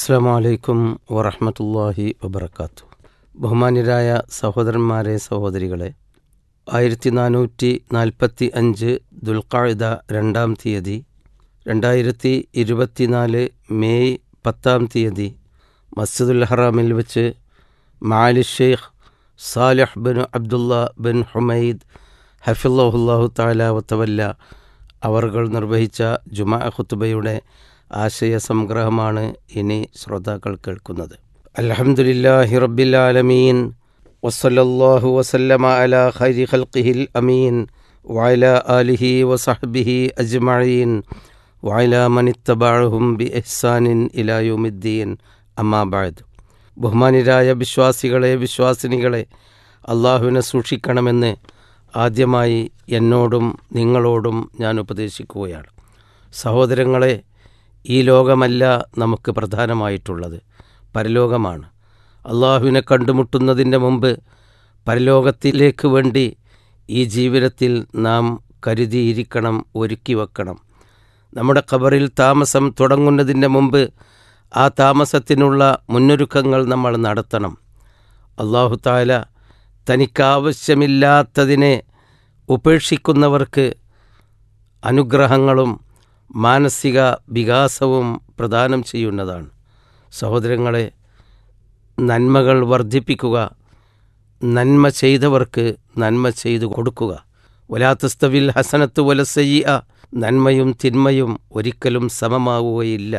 അസ്സാം അലൈക്കും വറഹമത്തല്ലാഹി വബർക്കാത്തു ബഹുമാന്യരായ സഹോദരന്മാരെ സഹോദരികളെ ആയിരത്തി നാനൂറ്റി നാൽപ്പത്തി അഞ്ച് ദുൽഖാഴ്ദ രണ്ടാം തീയതി രണ്ടായിരത്തി ഇരുപത്തിനാല് മെയ് പത്താം തീയതി മസ്ജിദുൽ ഹറാമിൽ വെച്ച് മാലി Sheikh Saleh bin Abdullah bin Humaid ഹഫില്ലാഹുല്ലാഹു താലാവത്തവല്ല അവർകൾ നിർവഹിച്ച ജുമാ ഖുത്തുബയുടെ ആശയസംഗ്രഹമാണ് ഇനി ശ്രോതാക്കൾ കേൾക്കുന്നത് അലഹമുല്ലാഹി റബ്ബിലാലമീൻ വസല്ലാഹു വസല്ലമ അല ഹരി ഹൽഖിൽ അമീൻ വായല അലിഹി വസഹബിഹി അജ്മഴീൻ വായല മനിത്തബാഴഹും ബി എഹ്സാനിൻ ഇലായുമിദ്ദീൻ അമ്മാബാദ് ബഹുമാനിരായ വിശ്വാസികളെ വിശ്വാസിനികളെ അള്ളാഹുവിനെ സൂക്ഷിക്കണമെന്ന് ആദ്യമായി എന്നോടും നിങ്ങളോടും ഞാൻ ഉപദേശിക്കുകയാണ് സഹോദരങ്ങളെ ഈ ലോകമല്ല നമുക്ക് പ്രധാനമായിട്ടുള്ളത് പരലോകമാണ് അള്ളാഹുവിനെ കണ്ടുമുട്ടുന്നതിൻ്റെ മുമ്പ് പരലോകത്തിലേക്ക് വേണ്ടി ഈ ജീവിതത്തിൽ നാം കരുതിയിരിക്കണം ഒരുക്കി വെക്കണം നമ്മുടെ ഖബറിൽ താമസം തുടങ്ങുന്നതിൻ്റെ മുമ്പ് ആ താമസത്തിനുള്ള മുന്നൊരുക്കങ്ങൾ നമ്മൾ നടത്തണം അള്ളാഹു താല തനിക്കാവശ്യമില്ലാത്തതിനെ ഉപേക്ഷിക്കുന്നവർക്ക് അനുഗ്രഹങ്ങളും മാനസിക വികാസവും പ്രദാനം ചെയ്യുന്നതാണ് സഹോദരങ്ങളെ നന്മകൾ വർദ്ധിപ്പിക്കുക നന്മ ചെയ്തവർക്ക് നന്മ ചെയ്തു കൊടുക്കുക ഒലാത്തസ്തവിൽ ഹസനത്ത് വലസയ്യ നന്മയും തിന്മയും ഒരിക്കലും സമമാവുകയില്ല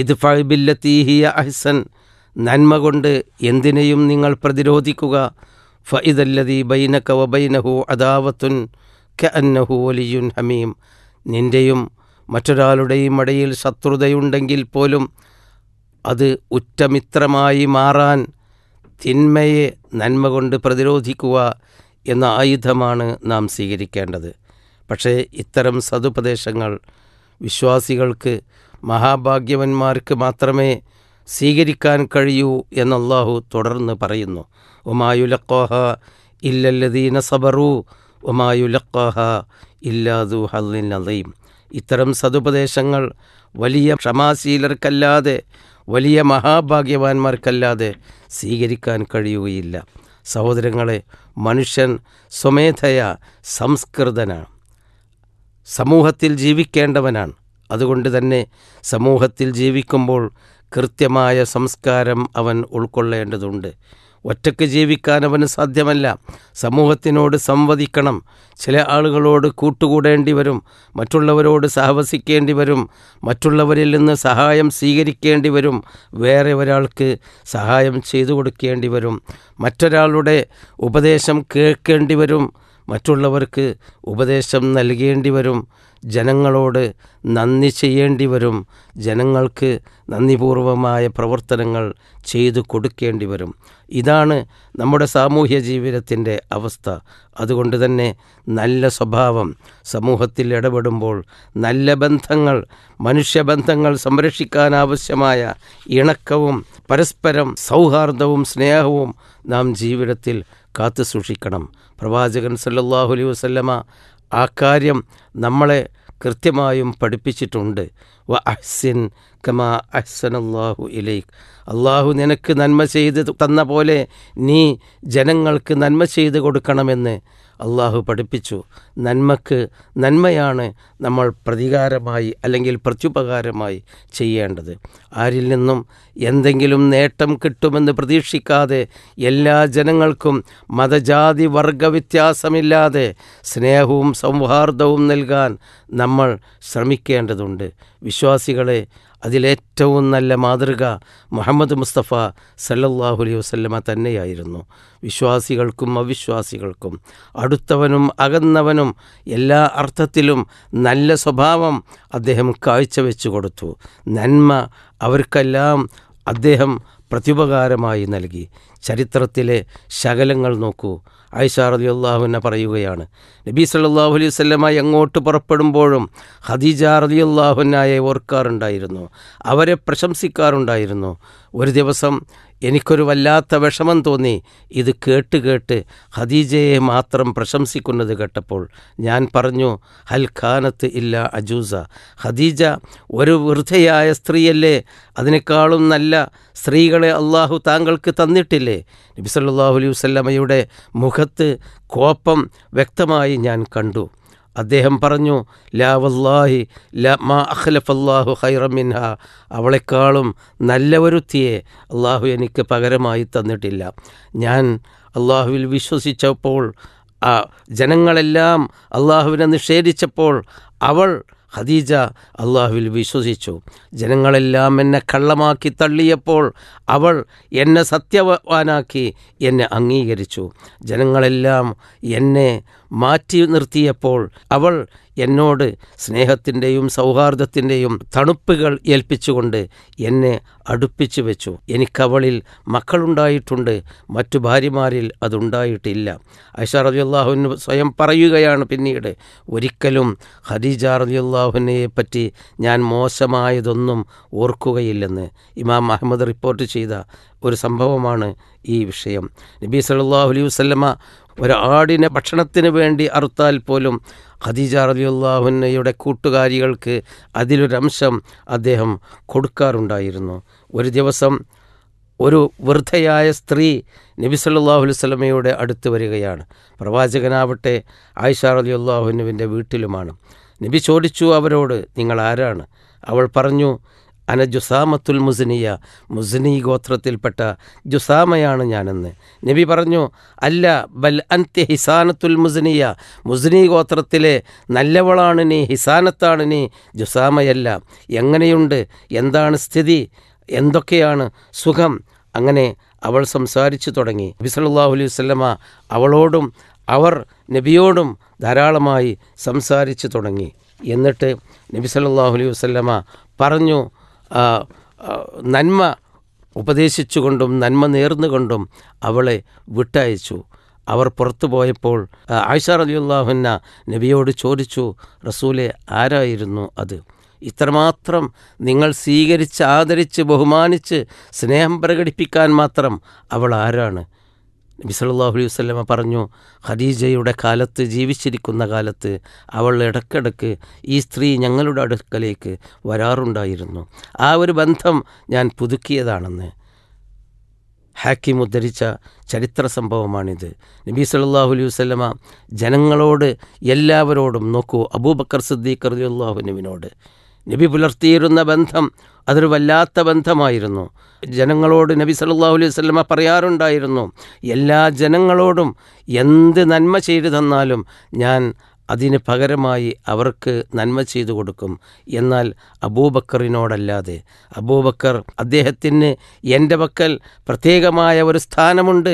ഇത് ഫൈബില്ലത്തീഹിയ അഹ്സൻ നന്മ കൊണ്ട് എന്തിനേയും നിങ്ങൾ പ്രതിരോധിക്കുക ഫഇദല്ലതി ബൈനക വബൈനഹു അദാവത്തുൻ ക അന്നഹു ഒലിയുൻ ഹമീം നിൻ്റെയും മറ്റൊരാളുടെയും ഇടയിൽ ശത്രുതയുണ്ടെങ്കിൽ പോലും അത് ഉറ്റമിത്രമായി മാറാൻ തിന്മയെ നന്മ കൊണ്ട് പ്രതിരോധിക്കുക എന്ന ആയുധമാണ് നാം സ്വീകരിക്കേണ്ടത് പക്ഷേ ഇത്തരം സതുപദേശങ്ങൾ വിശ്വാസികൾക്ക് മഹാഭാഗ്യവന്മാർക്ക് മാത്രമേ സ്വീകരിക്കാൻ കഴിയൂ എന്നല്ലാഹു തുടർന്ന് പറയുന്നു ഒമായുലക്കോഹ ഇല്ലല്ലദീന സബറു ഒമായുലക്കോഹ ഇല്ലാദു ഹല്ലിൻ അലീം ഇത്തരം സതുപദേശങ്ങൾ വലിയ ക്ഷമാശീലർക്കല്ലാതെ വലിയ മഹാഭാഗ്യവാന്മാർക്കല്ലാതെ സ്വീകരിക്കാൻ കഴിയുകയില്ല സഹോദരങ്ങളെ മനുഷ്യൻ സ്വമേധയ സംസ്കൃതനാണ് സമൂഹത്തിൽ ജീവിക്കേണ്ടവനാണ് അതുകൊണ്ട് തന്നെ സമൂഹത്തിൽ ജീവിക്കുമ്പോൾ കൃത്യമായ സംസ്കാരം അവൻ ഉൾക്കൊള്ളേണ്ടതുണ്ട് ഒറ്റക്ക് ജീവിക്കാൻ അവന് സാധ്യമല്ല സമൂഹത്തിനോട് സംവദിക്കണം ചില ആളുകളോട് കൂട്ടുകൂടേണ്ടി വരും മറ്റുള്ളവരോട് സഹവസിക്കേണ്ടി വരും മറ്റുള്ളവരിൽ നിന്ന് സഹായം സ്വീകരിക്കേണ്ടി വരും വേറെ ഒരാൾക്ക് സഹായം ചെയ്തു കൊടുക്കേണ്ടി വരും മറ്റൊരാളുടെ ഉപദേശം കേൾക്കേണ്ടി വരും മറ്റുള്ളവർക്ക് ഉപദേശം നൽകേണ്ടി വരും ജനങ്ങളോട് നന്ദി ചെയ്യേണ്ടി വരും ജനങ്ങൾക്ക് നന്ദിപൂർവമായ പ്രവർത്തനങ്ങൾ ചെയ്തു കൊടുക്കേണ്ടി വരും ഇതാണ് നമ്മുടെ സാമൂഹ്യ ജീവിതത്തിൻ്റെ അവസ്ഥ അതുകൊണ്ട് തന്നെ നല്ല സ്വഭാവം സമൂഹത്തിൽ ഇടപെടുമ്പോൾ നല്ല ബന്ധങ്ങൾ മനുഷ്യബന്ധങ്ങൾ സംരക്ഷിക്കാനാവശ്യമായ ഇണക്കവും പരസ്പരം സൗഹാർദ്ദവും സ്നേഹവും നാം ജീവിതത്തിൽ കാത്തു സൂക്ഷിക്കണം പ്രവാചകൻ സല്ലല്ലാഹു അലൈഹി വസല്ലമ ആ കാര്യം നമ്മളെ കൃത്യമായും പഠിപ്പിച്ചിട്ടുണ്ട് വ അഹ്സിൻ കമാ അഹ്സനല്ലാഹു ഇലൈഖ് അള്ളാഹു നിനക്ക് നന്മ ചെയ്ത് തന്ന പോലെ നീ ജനങ്ങൾക്ക് നന്മ ചെയ്തു കൊടുക്കണമെന്ന് അള്ളാഹു പഠിപ്പിച്ചു നന്മക്ക് നന്മയാണ് നമ്മൾ പ്രതികാരമായി അല്ലെങ്കിൽ പ്രത്യുപകാരമായി ചെയ്യേണ്ടത് ആരിൽ നിന്നും എന്തെങ്കിലും നേട്ടം കിട്ടുമെന്ന് പ്രതീക്ഷിക്കാതെ എല്ലാ ജനങ്ങൾക്കും മതജാതി വർഗ വ്യത്യാസമില്ലാതെ സ്നേഹവും സൗഹാർദ്ദവും നൽകാൻ നമ്മൾ ശ്രമിക്കേണ്ടതുണ്ട് വിശ്വാസികളെ അതിലേറ്റവും നല്ല മാതൃക മുഹമ്മദ് മുസ്തഫ സല്ലല്ലാഹു അലൈഹി വസ്ലമ തന്നെയായിരുന്നു വിശ്വാസികൾക്കും അവിശ്വാസികൾക്കും അടുത്തവനും അകന്നവനും എല്ലാ അർത്ഥത്തിലും നല്ല സ്വഭാവം അദ്ദേഹം കാഴ്ചവെച്ചു കൊടുത്തു നന്മ അവർക്കെല്ലാം അദ്ദേഹം പ്രത്യുപകാരമായി നൽകി ചരിത്രത്തിലെ ശകലങ്ങൾ നോക്കൂ ഐഷ അലി അള്ളാഹുവിനെ പറയുകയാണ് നബി സല്ലാഹു അലൈഹി സ്വല്ലമായി അങ്ങോട്ട് പുറപ്പെടുമ്പോഴും ഖദീജ അലി അള്ളാഹുനായെ ഓർക്കാറുണ്ടായിരുന്നു അവരെ പ്രശംസിക്കാറുണ്ടായിരുന്നു ഒരു ദിവസം എനിക്കൊരു വല്ലാത്ത വിഷമം തോന്നി ഇത് കേട്ട് കേട്ട് ഖദീജയെ മാത്രം പ്രശംസിക്കുന്നത് കേട്ടപ്പോൾ ഞാൻ പറഞ്ഞു ഹൽ ഖാനത്ത് ഇല്ല അജൂസ ഖദീജ ഒരു വൃദ്ധയായ സ്ത്രീയല്ലേ അതിനേക്കാളും നല്ല സ്ത്രീകളെ അള്ളാഹു താങ്കൾക്ക് തന്നിട്ടില്ലേ നബിസല്ലാഹു അലൈഹി മുഖത്ത് കോപ്പം വ്യക്തമായി ഞാൻ കണ്ടു അദ്ദേഹം പറഞ്ഞു ലാ വല്ലാഹി ലാ മാ അഖ്ലഫല്ലാഹു ഹൈറമിൻഹ അവളെക്കാളും നല്ല ഒരുത്തിയെ അള്ളാഹു എനിക്ക് പകരമായി തന്നിട്ടില്ല ഞാൻ അള്ളാഹുവിൽ വിശ്വസിച്ചപ്പോൾ ജനങ്ങളെല്ലാം അള്ളാഹുവിനെ നിഷേധിച്ചപ്പോൾ അവൾ ഖദീജ അള്ളാഹുവിൽ വിശ്വസിച്ചു ജനങ്ങളെല്ലാം എന്നെ കള്ളമാക്കി തള്ളിയപ്പോൾ അവൾ എന്നെ സത്യവാനാക്കി എന്നെ അംഗീകരിച്ചു ജനങ്ങളെല്ലാം എന്നെ മാറ്റി നിർത്തിയപ്പോൾ അവൾ എന്നോട് സ്നേഹത്തിൻ്റെയും സൗഹാർദ്ദത്തിൻ്റെയും തണുപ്പുകൾ ഏൽപ്പിച്ചുകൊണ്ട് എന്നെ അടുപ്പിച്ചു വെച്ചു എനിക്കവളിൽ മക്കളുണ്ടായിട്ടുണ്ട് മറ്റു ഭാര്യമാരിൽ അതുണ്ടായിട്ടില്ല ഐഷ റതിയുല്ലാഹുവിന് സ്വയം പറയുകയാണ് പിന്നീട് ഒരിക്കലും ഖദീജ റതിയുല്ലാഹുവിനെയെ പറ്റി ഞാൻ മോശമായതൊന്നും ഓർക്കുകയില്ലെന്ന് ഇമാം അഹമ്മദ് റിപ്പോർട്ട് ചെയ്ത ഒരു സംഭവമാണ് ഈ വിഷയം നബി സല്ലാഹു അലൈഹി വസ്ലമ ഒരാടിനെ ഭക്ഷണത്തിന് വേണ്ടി അറുത്താൽ പോലും ഖദീജ റലിയുള്ളാഹുന്നയുടെ കൂട്ടുകാരികൾക്ക് അതിലൊരംശം അദ്ദേഹം കൊടുക്കാറുണ്ടായിരുന്നു ഒരു ദിവസം ഒരു വൃദ്ധയായ സ്ത്രീ നബി സല്ലാഹു വസ്ലമയുടെ അടുത്ത് വരികയാണ് പ്രവാചകനാവട്ടെ ആയിഷ അലി അള്ളാഹുനുവിൻ്റെ വീട്ടിലുമാണ് നബി ചോദിച്ചു അവരോട് നിങ്ങൾ ആരാണ് അവൾ പറഞ്ഞു അന ജുസാമത്തുൽ മുസ്നിയ മുസ്നി ഗോത്രത്തിൽപ്പെട്ട ജുസാമയാണ് ഞാനെന്ന് നബി പറഞ്ഞു അല്ല ബൽ അന്ത്യ ഹിസാനത്തുൽ മുസ്നിയ മുസ്നി ഗോത്രത്തിലെ നല്ലവളാണ് നീ ഹിസാനത്താണ് നീ ജുസാമയല്ല എങ്ങനെയുണ്ട് എന്താണ് സ്ഥിതി എന്തൊക്കെയാണ് സുഖം അങ്ങനെ അവൾ സംസാരിച്ചു തുടങ്ങി നബി സല്ലാഹു അലൈഹി വല്ല അവളോടും അവർ നബിയോടും ധാരാളമായി സംസാരിച്ചു തുടങ്ങി എന്നിട്ട് നബി സല്ലാഹു അലൈഹി വല്ലമ പറഞ്ഞു നന്മ ഉപദേശിച്ചുകൊണ്ടും നന്മ നേർന്നുകൊണ്ടും അവളെ വിട്ടയച്ചു അവർ പുറത്തു പോയപ്പോൾ ആയിഷ റലിയുല്ലാഹുന്ന നബിയോട് ചോദിച്ചു റസൂലെ ആരായിരുന്നു അത് ഇത്രമാത്രം നിങ്ങൾ സ്വീകരിച്ച് ആദരിച്ച് ബഹുമാനിച്ച് സ്നേഹം പ്രകടിപ്പിക്കാൻ മാത്രം അവൾ ആരാണ് നബിസല്ലാഹു അലൈഹി വസ്ലമ പറഞ്ഞു ഖദീജയുടെ കാലത്ത് ജീവിച്ചിരിക്കുന്ന കാലത്ത് അവൾ ഇടക്കിടക്ക് ഈ സ്ത്രീ ഞങ്ങളുടെ അടുക്കലേക്ക് വരാറുണ്ടായിരുന്നു ആ ഒരു ബന്ധം ഞാൻ പുതുക്കിയതാണെന്ന് ഹാക്കിം ഉദ്ധരിച്ച ചരിത്ര സംഭവമാണിത് നബി സല്ലാഹു അലൈഹി വസ്ലമ ജനങ്ങളോട് എല്ലാവരോടും നോക്കൂ അബൂബക്കർ സിദ്ദീഖ് റലിയുല്ലാഹുനുവിനോട് നബി പുലർത്തിയിരുന്ന ബന്ധം അതൊരു വല്ലാത്ത ബന്ധമായിരുന്നു ജനങ്ങളോട് നബി സല്ലല്ലാഹു അലൈഹി വസല്ലമ പറയാറുണ്ടായിരുന്നു എല്ലാ ജനങ്ങളോടും എന്ത് നന്മ ചെയ്തു തന്നാലും ഞാൻ അതിന് പകരമായി അവർക്ക് നന്മ ചെയ്തു കൊടുക്കും എന്നാൽ അബൂബക്കറിനോടല്ലാതെ അബൂബക്കർ അദ്ദേഹത്തിന് എൻ്റെ പക്കൽ പ്രത്യേകമായ ഒരു സ്ഥാനമുണ്ട്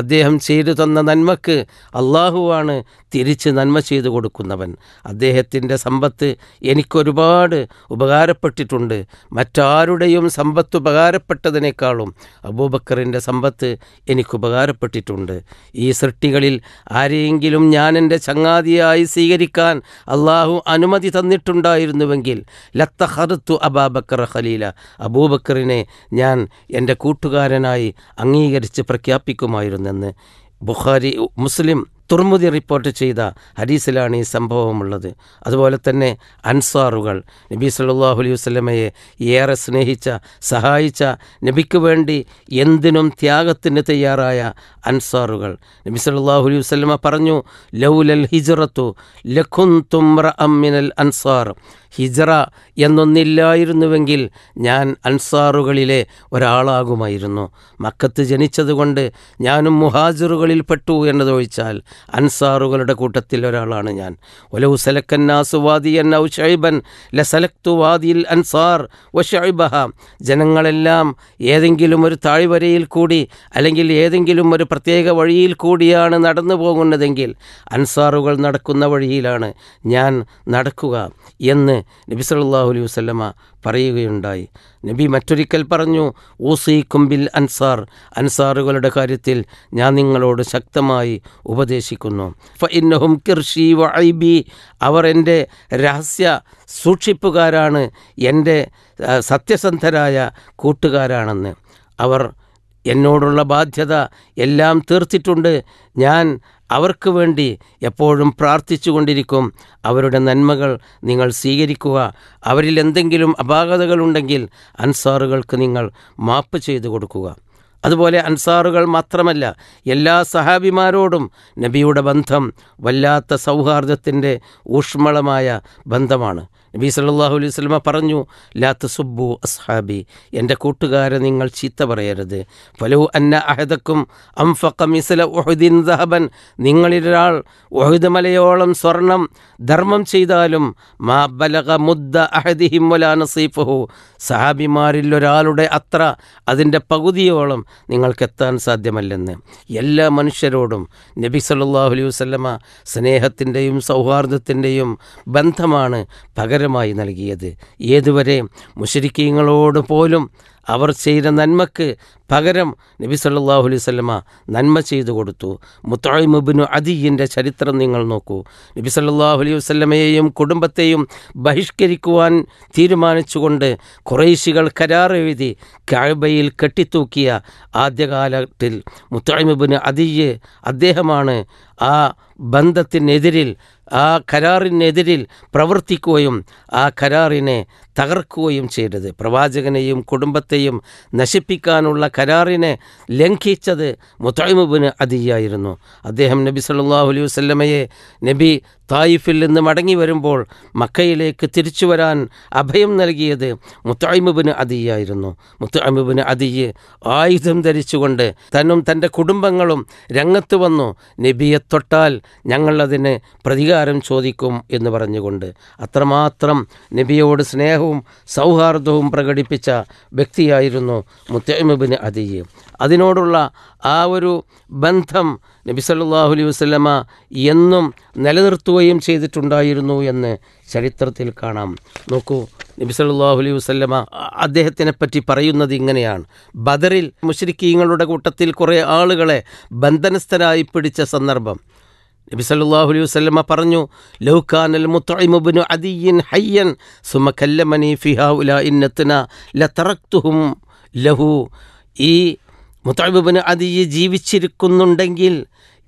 അദ്ദേഹം ചെയ്തു തന്ന നന്മക്ക് അള്ളാഹുവാണ് തിരിച്ച് നന്മ ചെയ്തു കൊടുക്കുന്നവൻ അദ്ദേഹത്തിൻ്റെ സമ്പത്ത് എനിക്കൊരുപാട് ഉപകാരപ്പെട്ടിട്ടുണ്ട് മറ്റാരുടെയും സമ്പത്ത് ഉപകാരപ്പെട്ടതിനേക്കാളും അബൂബക്കറിൻ്റെ സമ്പത്ത് എനിക്ക് ഉപകാരപ്പെട്ടിട്ടുണ്ട് ഈ സൃഷ്ടികളിൽ ആരെയെങ്കിലും ഞാൻ എൻ്റെ ചങ്ങാതിയായി സ്വീകരിക്കാൻ അള്ളാഹു അനുമതി തന്നിട്ടുണ്ടായിരുന്നുവെങ്കിൽ ലത്തഹറുത്തു അബാബക്കർ ഖലീല അബൂബക്കറിനെ ഞാൻ എൻ്റെ കൂട്ടുകാരനായി അംഗീകരിച്ച് പ്രഖ്യാപിക്കുമായിരുന്നു നിന്ന് ബുഖാരി മുസ്ലിം തുർമുതി റിപ്പോർട്ട് ചെയ്ത ഹരീസിലാണ് ഈ സംഭവമുള്ളത് അതുപോലെ തന്നെ അൻസാറുകൾ നബി സല്ലാഹു അലൈഹി വസ്ലമയെ ഏറെ സ്നേഹിച്ച സഹായിച്ച നബിക്ക് വേണ്ടി എന്തിനും ത്യാഗത്തിന് തയ്യാറായ അൻസാറുകൾ നബി സല്ലാഹു അലൈഹി വസ്ലമ പറഞ്ഞു ലൗലൽ ഹിജറത്തു ലഖുൻ തുമ്ര അമ്മിനൽ അൻസാർ ഹിജറ എന്നൊന്നില്ലായിരുന്നുവെങ്കിൽ ഞാൻ അൻസാറുകളിലെ ഒരാളാകുമായിരുന്നു മക്കത്ത് ജനിച്ചതുകൊണ്ട് ഞാനും മുഹാജിറുകളിൽ പെട്ടു എന്നതൊഴിച്ചാൽ അൻസാറുകളുടെ കൂട്ടത്തിൽ ഒരാളാണ് ഞാൻ ഒലവു സലക്കന്നാസു വാദി എൻ ഔ ഷൈബൻ ലസലക്തു വാദിൽ അൻസാർ ഒ ഷൈബഹ ജനങ്ങളെല്ലാം ഏതെങ്കിലും ഒരു താഴ്വരയിൽ കൂടി അല്ലെങ്കിൽ ഏതെങ്കിലും ഒരു പ്രത്യേക വഴിയിൽ കൂടിയാണ് നടന്നു പോകുന്നതെങ്കിൽ അൻസാറുകൾ നടക്കുന്ന വഴിയിലാണ് ഞാൻ നടക്കുക എന്ന് നബി സല്ലാഹു അലൈഹി വസ്ലമ പറയുകയുണ്ടായി നബി മറ്റൊരിക്കൽ പറഞ്ഞു ഊസീക്കും ബിൽ അൻസാർ അൻസാറുകളുടെ കാര്യത്തിൽ ഞാൻ നിങ്ങളോട് ശക്തമായി ഉപദേശിക്കുന്നു ഫഇന്നഹും കിർഷി വൈബി അവർ എൻ്റെ രഹസ്യ സൂക്ഷിപ്പുകാരാണ് എൻ്റെ സത്യസന്ധരായ കൂട്ടുകാരാണെന്ന് അവർ എന്നോടുള്ള ബാധ്യത എല്ലാം തീർത്തിട്ടുണ്ട് ഞാൻ അവർക്ക് വേണ്ടി എപ്പോഴും പ്രാർത്ഥിച്ചു കൊണ്ടിരിക്കും അവരുടെ നന്മകൾ നിങ്ങൾ സ്വീകരിക്കുക അവരിൽ എന്തെങ്കിലും അപാകതകളുണ്ടെങ്കിൽ അൻസാറുകൾക്ക് നിങ്ങൾ മാപ്പ് ചെയ്തു കൊടുക്കുക അതുപോലെ അൻസാറുകൾ മാത്രമല്ല എല്ലാ സഹാബിമാരോടും നബിയുടെ ബന്ധം വല്ലാത്ത സൗഹാർദ്ദത്തിൻ്റെ ഊഷ്മളമായ ബന്ധമാണ് നബി സല്ലാഹു അലൈഹി സ്വലമ പറഞ്ഞു ലാത്ത് സുബ്ബു അസ്ഹാബി എൻ്റെ കൂട്ടുകാരെ നിങ്ങൾ ചീത്ത പറയരുത് പലഹു അന്ന അഹദക്കും അംഫക്ക മിസല ഒഹുദീൻ ദഹബൻ നിങ്ങളിലൊരാൾ ഒഹുദ് മലയോളം സ്വർണം ധർമ്മം ചെയ്താലും മാ ബലക മുദ്ദ അഹദിഹിം വലാ നസീഫഹു സഹാബിമാരിൽ ഒരാളുടെ അത്ര അതിൻ്റെ പകുതിയോളം നിങ്ങൾക്കെത്താൻ സാധ്യമല്ലെന്ന് എല്ലാ മനുഷ്യരോടും നബി സല്ലാഹു അലൈഹി വസ്ലമ സ്നേഹത്തിൻ്റെയും സൗഹാർദ്ദത്തിൻ്റെയും ബന്ധമാണ് പകരം പകരമായി നൽകിയത് ഏതുവരെ മുഷരിക്കീങ്ങളോട് പോലും അവർ ചെയ്ത നന്മക്ക് പകരം നബി സല്ലാഹു അലൈഹി നന്മ ചെയ്തു കൊടുത്തു മുത്തായിമുബിനു അദിയിൻ്റെ ചരിത്രം നിങ്ങൾ നോക്കൂ നബി സല്ലാഹു അലൈഹി വസ്ലമയെയും കുടുംബത്തെയും ബഹിഷ്കരിക്കുവാൻ തീരുമാനിച്ചുകൊണ്ട് കുറേശികൾ കരാർ എഴുതി കാഴ്ബയിൽ കെട്ടിത്തൂക്കിയ ആദ്യകാലത്തിൽ മുത്തായിമുബിന് അദിയെ അദ്ദേഹമാണ് ആ ബന്ധത്തിനെതിരിൽ ആ കരാറിനെതിരിൽ പ്രവർത്തിക്കുകയും ആ കരാറിനെ തകർക്കുകയും ചെയ്തത് പ്രവാചകനെയും കുടുംബത്തെയും നശിപ്പിക്കാനുള്ള കരാറിനെ ലംഘിച്ചത് മുത്തൈമുബിന് അതിയായിരുന്നു അദ്ദേഹം നബി സല്ലാഹു അലൈഹി വസ്ലമയെ നബി തായിഫിൽ നിന്ന് മടങ്ങി വരുമ്പോൾ മക്കയിലേക്ക് തിരിച്ചു വരാൻ അഭയം നൽകിയത് മുത്തൈമുബിന് അതിയായിരുന്നു മുത്തൈമുബിന് അതിയെ ആയുധം ധരിച്ചുകൊണ്ട് തന്നും തൻ്റെ കുടുംബങ്ങളും രംഗത്ത് വന്നു നബിയെ തൊട്ടാൽ ഞങ്ങളതിന് പ്രതികാരം ചോദിക്കും എന്ന് പറഞ്ഞുകൊണ്ട് അത്രമാത്രം നബിയോട് സ്നേഹവും സൗഹാർദ്ദവും പ്രകടിപ്പിച്ച വ്യക്തിയായിരുന്നു മുത്തൈമുബിന് അത് ചെയ്യും അതിനോടുള്ള ആ ഒരു ബന്ധം നബി സല്ലാഹു അലൈഹി വസ്ലമ എന്നും നിലനിർത്തുകയും ചെയ്തിട്ടുണ്ടായിരുന്നു എന്ന് ചരിത്രത്തിൽ കാണാം നോക്കൂ നബി സല്ലാഹു അലൈഹി വസ്ലമ അദ്ദേഹത്തിനെ പറ്റി പറയുന്നത് ഇങ്ങനെയാണ് ബദറിൽ മുഷരിക്കീങ്ങളുടെ കൂട്ടത്തിൽ കുറേ ആളുകളെ ബന്ധനസ്ഥരായി പിടിച്ച സന്ദർഭം നബി സല്ലല്ലാഹു അലൈഹി വസല്ലമ പറഞ്ഞു ലൗകാനൽ ഹയ്യൻ സുമ കല്ലമനി ഫിഹാ ലതറക്തുഹും ലഹു ഈ മുത്തബിബിന് അതി ജീവിച്ചിരിക്കുന്നുണ്ടെങ്കിൽ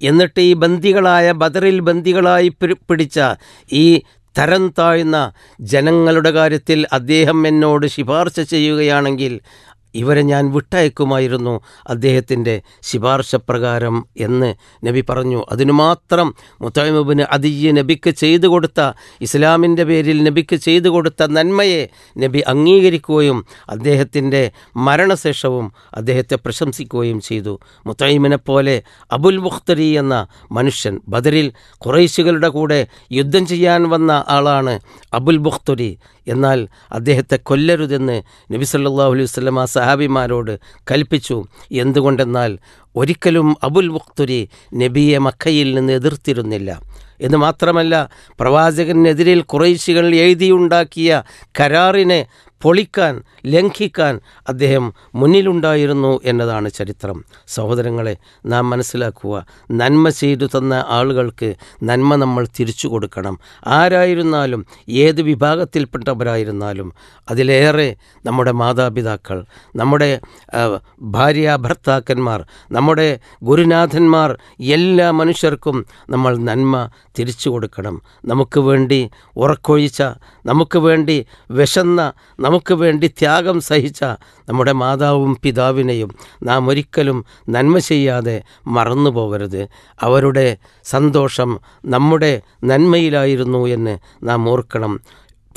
എന്നിട്ട് ഈ ബന്ദികളായ ബദറിൽ ബന്ദികളായി പിടിച്ച ഈ തരം താഴ്ന്ന ജനങ്ങളുടെ കാര്യത്തിൽ അദ്ദേഹം എന്നോട് ശിപാർശ ചെയ്യുകയാണെങ്കിൽ ഇവരെ ഞാൻ വിട്ടയക്കുമായിരുന്നു അദ്ദേഹത്തിൻ്റെ ശിപാർശ പ്രകാരം എന്ന് നബി പറഞ്ഞു അതിനു മാത്രം മുത്തൈമബിന് അതിയ്യ നബിക്ക് ചെയ്തു കൊടുത്ത ഇസ്ലാമിൻ്റെ പേരിൽ നബിക്ക് ചെയ്തു കൊടുത്ത നന്മയെ നബി അംഗീകരിക്കുകയും അദ്ദേഹത്തിൻ്റെ മരണശേഷവും അദ്ദേഹത്തെ പ്രശംസിക്കുകയും ചെയ്തു മുത്തൈമിനെ പോലെ അബുൽ മുഖ്തരി എന്ന മനുഷ്യൻ ബദറിൽ ഖുറൈശികളുടെ കൂടെ യുദ്ധം ചെയ്യാൻ വന്ന ആളാണ് അബുൽ ബുഖ്തുരി എന്നാൽ അദ്ദേഹത്തെ കൊല്ലരുതെന്ന് നബി സല്ലാഹു അലൈഹി വസ്ലം ആ സഹാബിമാരോട് കൽപ്പിച്ചു എന്തുകൊണ്ടെന്നാൽ ഒരിക്കലും അബുൽ മുഖ്തുരി നബിയെ മക്കയിൽ നിന്ന് എതിർത്തിരുന്നില്ല എന്ന് മാത്രമല്ല പ്രവാചകനെതിരിൽ കുറേശികൾ എഴുതിയുണ്ടാക്കിയ കരാറിനെ പൊളിക്കാൻ ലംഘിക്കാൻ അദ്ദേഹം മുന്നിലുണ്ടായിരുന്നു എന്നതാണ് ചരിത്രം സഹോദരങ്ങളെ നാം മനസ്സിലാക്കുക നന്മ ചെയ്തു തന്ന ആളുകൾക്ക് നന്മ നമ്മൾ തിരിച്ചു കൊടുക്കണം ആരായിരുന്നാലും ഏത് വിഭാഗത്തിൽപ്പെട്ടവരായിരുന്നാലും അതിലേറെ നമ്മുടെ മാതാപിതാക്കൾ നമ്മുടെ ഭാര്യ ഭർത്താക്കന്മാർ നമ്മുടെ ഗുരുനാഥന്മാർ എല്ലാ മനുഷ്യർക്കും നമ്മൾ നന്മ തിരിച്ചു കൊടുക്കണം നമുക്ക് വേണ്ടി ഉറക്കൊഴിച്ച നമുക്ക് വേണ്ടി വിശന്ന നമുക്ക് വേണ്ടി ത്യാഗം സഹിച്ച നമ്മുടെ മാതാവും പിതാവിനെയും നാം ഒരിക്കലും നന്മ ചെയ്യാതെ മറന്നു പോകരുത് അവരുടെ സന്തോഷം നമ്മുടെ നന്മയിലായിരുന്നു എന്ന് നാം ഓർക്കണം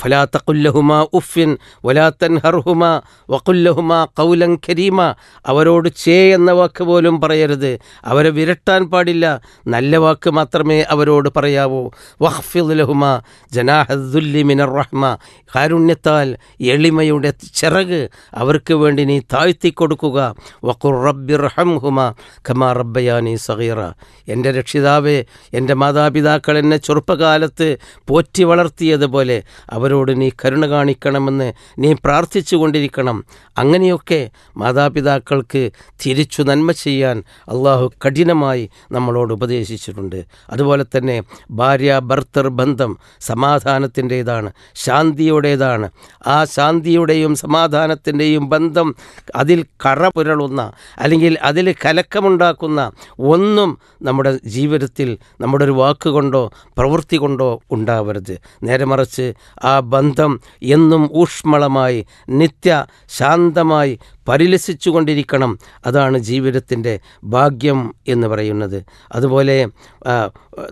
ഫലാ കരീമ അവരോട് ചേ എന്ന വാക്ക് പോലും പറയരുത് അവരെ വിരട്ടാൻ പാടില്ല നല്ല വാക്ക് മാത്രമേ അവരോട് പറയാവൂ വഹ്ഫിദ്ലഹുമ ജനാഹദുല്ലി റഹ്മ കാരുണ്യത്താൽ എളിമയുടെ ചിറക് അവർക്ക് വേണ്ടി നീ താഴ്ത്തി കൊടുക്കുക വഖുർ റബ്ബിർ ഹംഹുമ ഖമാ റബ്ബയാനി സഹീറ എൻ്റെ രക്ഷിതാവേ എൻ്റെ മാതാപിതാക്കൾ എന്നെ ചെറുപ്പകാലത്ത് പോറ്റി വളർത്തിയതുപോലെ അവരോട് അവരോട് നീ കരുണ കാണിക്കണമെന്ന് നീ പ്രാർത്ഥിച്ചു കൊണ്ടിരിക്കണം അങ്ങനെയൊക്കെ മാതാപിതാക്കൾക്ക് തിരിച്ചു നന്മ ചെയ്യാൻ അള്ളാഹു കഠിനമായി നമ്മളോട് ഉപദേശിച്ചിട്ടുണ്ട് അതുപോലെ തന്നെ ഭാര്യ ഭർത്തർ ബന്ധം സമാധാനത്തിൻ്റേതാണ് ശാന്തിയുടേതാണ് ആ ശാന്തിയുടെയും സമാധാനത്തിൻ്റെയും ബന്ധം അതിൽ കറ പുരളുന്ന അല്ലെങ്കിൽ അതിൽ കലക്കമുണ്ടാക്കുന്ന ഒന്നും നമ്മുടെ ജീവിതത്തിൽ നമ്മുടെ ഒരു വാക്കുകൊണ്ടോ പ്രവൃത്തി കൊണ്ടോ ഉണ്ടാവരുത് നേരെ മറിച്ച് ആ ആ ബന്ധം എന്നും ഊഷ്മളമായി നിത്യ ശാന്തമായി പരിലസിച്ചുകൊണ്ടിരിക്കണം അതാണ് ജീവിതത്തിൻ്റെ ഭാഗ്യം എന്ന് പറയുന്നത് അതുപോലെ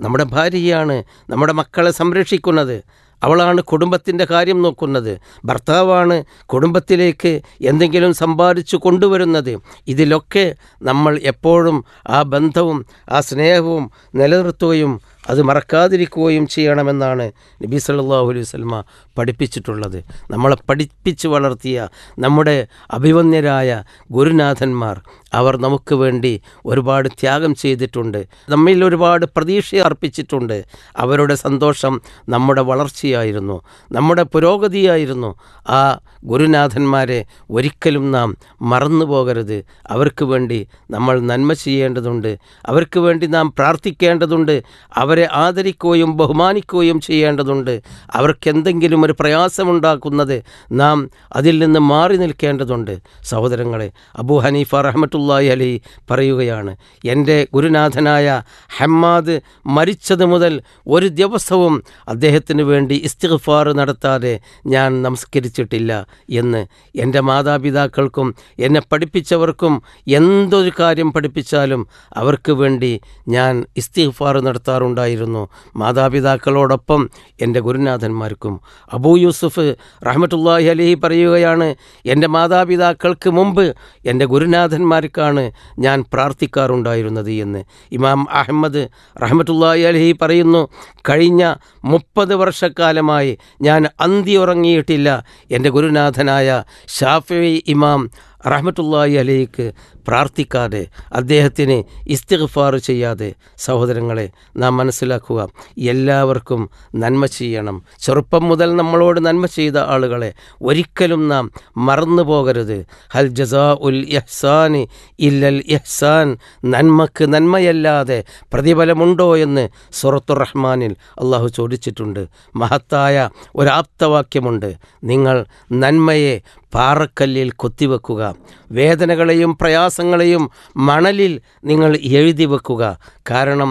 നമ്മുടെ ഭാര്യയാണ് നമ്മുടെ മക്കളെ സംരക്ഷിക്കുന്നത് അവളാണ് കുടുംബത്തിൻ്റെ കാര്യം നോക്കുന്നത് ഭർത്താവാണ് കുടുംബത്തിലേക്ക് എന്തെങ്കിലും സമ്പാദിച്ചു കൊണ്ടുവരുന്നത് ഇതിലൊക്കെ നമ്മൾ എപ്പോഴും ആ ബന്ധവും ആ സ്നേഹവും നിലനിർത്തുകയും അത് മറക്കാതിരിക്കുകയും ചെയ്യണമെന്നാണ് നബി സല്ലാ അലൈഹി സ്വലമ പഠിപ്പിച്ചിട്ടുള്ളത് നമ്മളെ പഠിപ്പിച്ച് വളർത്തിയ നമ്മുടെ അഭിവന്യരായ ഗുരുനാഥന്മാർ അവർ നമുക്ക് വേണ്ടി ഒരുപാട് ത്യാഗം ചെയ്തിട്ടുണ്ട് നമ്മിൽ ഒരുപാട് പ്രതീക്ഷ അർപ്പിച്ചിട്ടുണ്ട് അവരുടെ സന്തോഷം നമ്മുടെ വളർച്ചയായിരുന്നു നമ്മുടെ പുരോഗതിയായിരുന്നു ആ ഗുരുനാഥന്മാരെ ഒരിക്കലും നാം മറന്നു പോകരുത് അവർക്ക് വേണ്ടി നമ്മൾ നന്മ ചെയ്യേണ്ടതുണ്ട് അവർക്ക് വേണ്ടി നാം പ്രാർത്ഥിക്കേണ്ടതുണ്ട് അവരെ ആദരിക്കുകയും ബഹുമാനിക്കുകയും ചെയ്യേണ്ടതുണ്ട് അവർക്കെന്തെങ്കിലും ഒരു പ്രയാസമുണ്ടാക്കുന്നത് നാം അതിൽ നിന്ന് മാറി നിൽക്കേണ്ടതുണ്ട് സഹോദരങ്ങളെ അബു ഹനീഫ റഹ്മത്തു റഹ്മത്തുല്ലായി അലി പറയുകയാണ് എൻ്റെ ഗുരുനാഥനായ ഹമ്മാദ് മരിച്ചത് മുതൽ ഒരു ദിവസവും അദ്ദേഹത്തിന് വേണ്ടി ഇസ്തിഗ്ഫാർ നടത്താതെ ഞാൻ നമസ്കരിച്ചിട്ടില്ല എന്ന് എൻ്റെ മാതാപിതാക്കൾക്കും എന്നെ പഠിപ്പിച്ചവർക്കും എന്തൊരു കാര്യം പഠിപ്പിച്ചാലും അവർക്ക് വേണ്ടി ഞാൻ ഇസ്തിഗ്ഫാർ നടത്താറുണ്ടായിരുന്നു മാതാപിതാക്കളോടൊപ്പം എൻ്റെ ഗുരുനാഥന്മാർക്കും അബൂ യൂസുഫ് റഹ്മത്തുള്ളാഹി അലി പറയുകയാണ് എൻ്റെ മാതാപിതാക്കൾക്ക് മുമ്പ് എൻ്റെ ഗുരുനാഥന്മാർ വേണ്ടിയിട്ടാണ് ഞാൻ പ്രാർത്ഥിക്കാറുണ്ടായിരുന്നത് എന്ന് ഇമാം അഹമ്മദ് റഹ്മത്തുല്ലായി അലഹി പറയുന്നു കഴിഞ്ഞ മുപ്പത് വർഷക്കാലമായി ഞാൻ അന്തി ഉറങ്ങിയിട്ടില്ല എൻ്റെ ഗുരുനാഥനായ ഷാഫി ഇമാം റഹ്മത്തുല്ലായി അലിക്ക് പ്രാർത്ഥിക്കാതെ അദ്ദേഹത്തിന് ഇസ്തിഗ്ഫാർ ചെയ്യാതെ സഹോദരങ്ങളെ നാം മനസ്സിലാക്കുക എല്ലാവർക്കും നന്മ ചെയ്യണം ചെറുപ്പം മുതൽ നമ്മളോട് നന്മ ചെയ്ത ആളുകളെ ഒരിക്കലും നാം മറന്നു പോകരുത് ഹൽ ജസാ ഉൽ യഹ്സാൻ ഇല്ലൽ യഹ്സാൻ നന്മക്ക് നന്മയല്ലാതെ പ്രതിഫലമുണ്ടോ എന്ന് സുറത്തു റഹ്മാനിൽ അള്ളാഹു ചോദിച്ചിട്ടുണ്ട് മഹത്തായ ഒരാപ്തവാക്യമുണ്ട് നിങ്ങൾ നന്മയെ പാറക്കല്ലിൽ കൊത്തിവെക്കുക വേദനകളെയും പ്രയാസ വിശ്വാസങ്ങളെയും മണലിൽ നിങ്ങൾ എഴുതി വെക്കുക കാരണം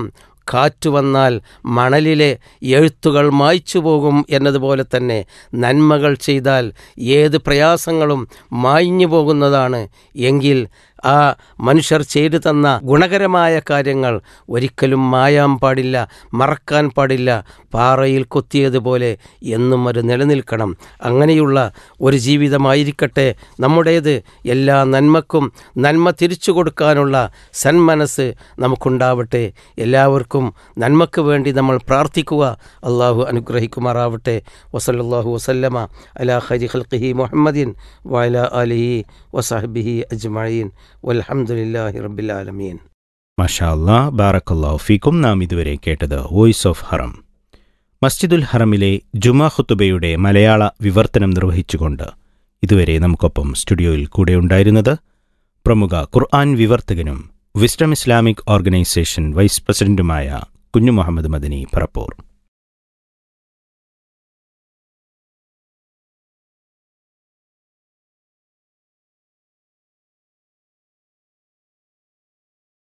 കാറ്റു വന്നാൽ മണലിലെ എഴുത്തുകൾ മായ്ച്ചു പോകും എന്നതുപോലെ തന്നെ നന്മകൾ ചെയ്താൽ ഏത് പ്രയാസങ്ങളും മായ്ഞ്ഞു പോകുന്നതാണ് എങ്കിൽ ആ മനുഷ്യർ ചെയ്തു തന്ന ഗുണകരമായ കാര്യങ്ങൾ ഒരിക്കലും മായാൻ പാടില്ല മറക്കാൻ പാടില്ല പാറയിൽ കൊത്തിയതുപോലെ എന്നും അത് നിലനിൽക്കണം അങ്ങനെയുള്ള ഒരു ജീവിതമായിരിക്കട്ടെ നമ്മുടേത് എല്ലാ നന്മക്കും നന്മ തിരിച്ചു കൊടുക്കാനുള്ള സന്മനസ് നമുക്കുണ്ടാവട്ടെ എല്ലാവർക്കും നന്മക്ക് വേണ്ടി നമ്മൾ പ്രാർത്ഥിക്കുക അള്ളാഹു അനുഗ്രഹിക്കുമാറാവട്ടെ വസല്ലാഹു വസല്ലമ അലാ ഹരി ഹൽഖി മുഹമ്മദിൻ വാല അലി വസാഹബിഹി അജ്മീൻ വലഹമുല്ലാഹി റബ്ബിലാലമീൻ മഷാല്ലാ ബാറക്കല്ലാ ഫീക്കും നാം ഇതുവരെ കേട്ടത് വോയിസ് ഓഫ് ഹറം മസ്ജിദുൽ ഹറമിലെ ജുമാ ഖുത്തുബയുടെ മലയാള വിവർത്തനം നിർവഹിച്ചുകൊണ്ട് ഇതുവരെ നമുക്കൊപ്പം സ്റ്റുഡിയോയിൽ കൂടെ ഉണ്ടായിരുന്നത് പ്രമുഖ ഖുർആൻ വിവർത്തകനും വിസ്റ്റം ഇസ്ലാമിക് ഓർഗനൈസേഷൻ വൈസ് പ്രസിഡന്റുമായ കുഞ്ഞു മുഹമ്മദ് മദനി പറപ്പൂർ